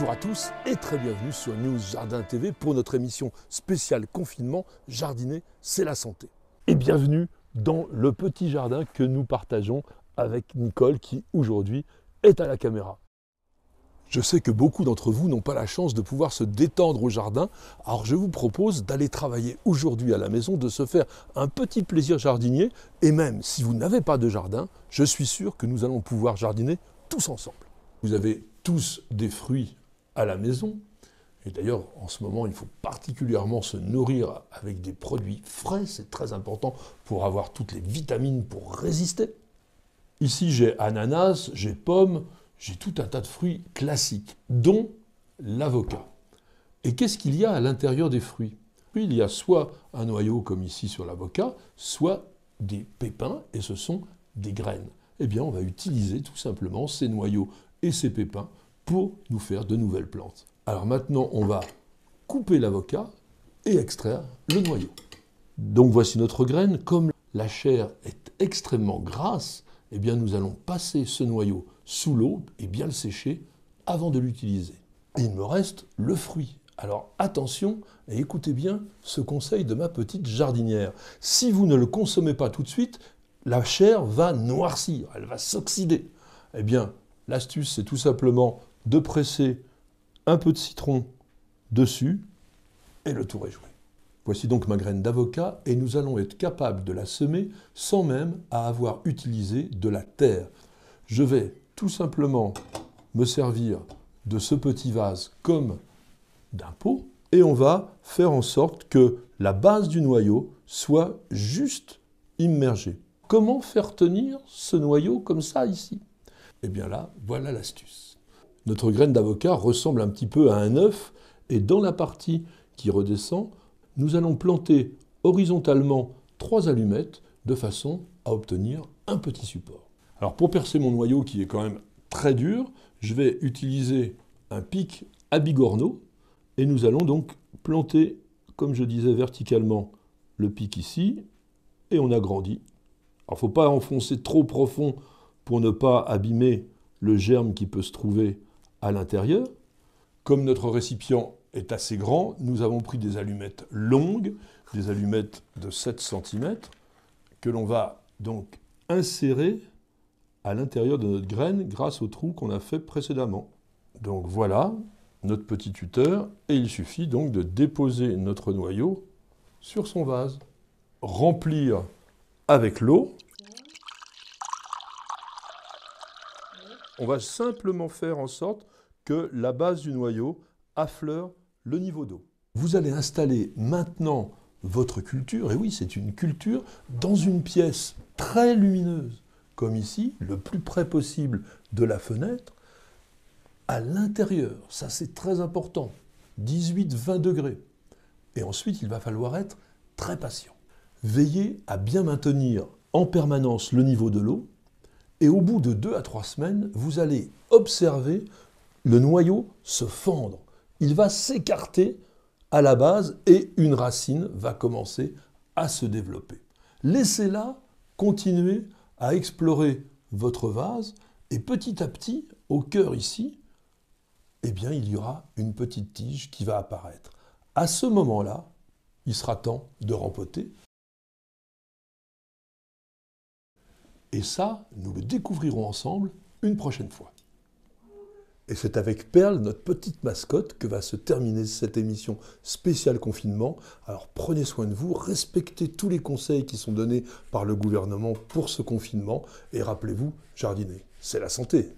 Bonjour à tous et très bienvenue sur News Jardin TV pour notre émission spéciale confinement Jardiner, c'est la santé. Et bienvenue dans le petit jardin que nous partageons avec Nicole qui aujourd'hui est à la caméra. Je sais que beaucoup d'entre vous n'ont pas la chance de pouvoir se détendre au jardin, alors je vous propose d'aller travailler aujourd'hui à la maison, de se faire un petit plaisir jardinier, et même si vous n'avez pas de jardin, je suis sûr que nous allons pouvoir jardiner tous ensemble. Vous avez tous des fruits à la maison. Et d'ailleurs, en ce moment, il faut particulièrement se nourrir avec des produits frais, c'est très important pour avoir toutes les vitamines pour résister. Ici, j'ai ananas, j'ai pommes, j'ai tout un tas de fruits classiques, dont l'avocat. Et qu'est-ce qu'il y a à l'intérieur des fruits Il y a soit un noyau comme ici sur l'avocat, soit des pépins, et ce sont des graines. Eh bien, on va utiliser tout simplement ces noyaux et ces pépins pour nous faire de nouvelles plantes. Alors maintenant, on va couper l'avocat et extraire le noyau. Donc voici notre graine. Comme la chair est extrêmement grasse, eh bien nous allons passer ce noyau sous l'eau et bien le sécher avant de l'utiliser. Il me reste le fruit. Alors attention et écoutez bien ce conseil de ma petite jardinière. Si vous ne le consommez pas tout de suite, la chair va noircir, elle va s'oxyder. Eh bien, l'astuce, c'est tout simplement de presser un peu de citron dessus, et le tour est joué. Voici donc ma graine d'avocat, et nous allons être capables de la semer sans même avoir utilisé de la terre. Je vais tout simplement me servir de ce petit vase comme d'un pot, et on va faire en sorte que la base du noyau soit juste immergée. Comment faire tenir ce noyau comme ça ici Eh bien là, voilà l'astuce. Notre graine d'avocat ressemble un petit peu à un œuf, et dans la partie qui redescend, nous allons planter horizontalement trois allumettes de façon à obtenir un petit support. Alors pour percer mon noyau qui est quand même très dur, je vais utiliser un pic à bigorneau et nous allons donc planter, comme je disais verticalement, le pic ici et on agrandit. Alors faut pas enfoncer trop profond pour ne pas abîmer le germe qui peut se trouver à l'intérieur. Comme notre récipient est assez grand, nous avons pris des allumettes longues, des allumettes de 7 cm, que l'on va donc insérer à l'intérieur de notre graine grâce au trou qu'on a fait précédemment. Donc voilà notre petit tuteur, et il suffit donc de déposer notre noyau sur son vase. Remplir avec l'eau. On va simplement faire en sorte que la base du noyau affleure le niveau d'eau. Vous allez installer maintenant votre culture, et oui, c'est une culture, dans une pièce très lumineuse, comme ici, le plus près possible de la fenêtre, à l'intérieur. Ça, c'est très important. 18-20 degrés. Et ensuite, il va falloir être très patient. Veillez à bien maintenir en permanence le niveau de l'eau, et au bout de 2 à 3 semaines, vous allez observer le noyau se fendre. Il va s'écarter à la base et une racine va commencer à se développer. Laissez-la continuer à explorer votre vase et petit à petit, au cœur ici, eh bien, il y aura une petite tige qui va apparaître. À ce moment-là, il sera temps de rempoter. Et ça, nous le découvrirons ensemble une prochaine fois. Et c'est avec Perle, notre petite mascotte, que va se terminer cette émission spéciale confinement. Alors prenez soin de vous, respectez tous les conseils qui sont donnés par le gouvernement pour ce confinement et rappelez-vous, jardiner, c'est la santé.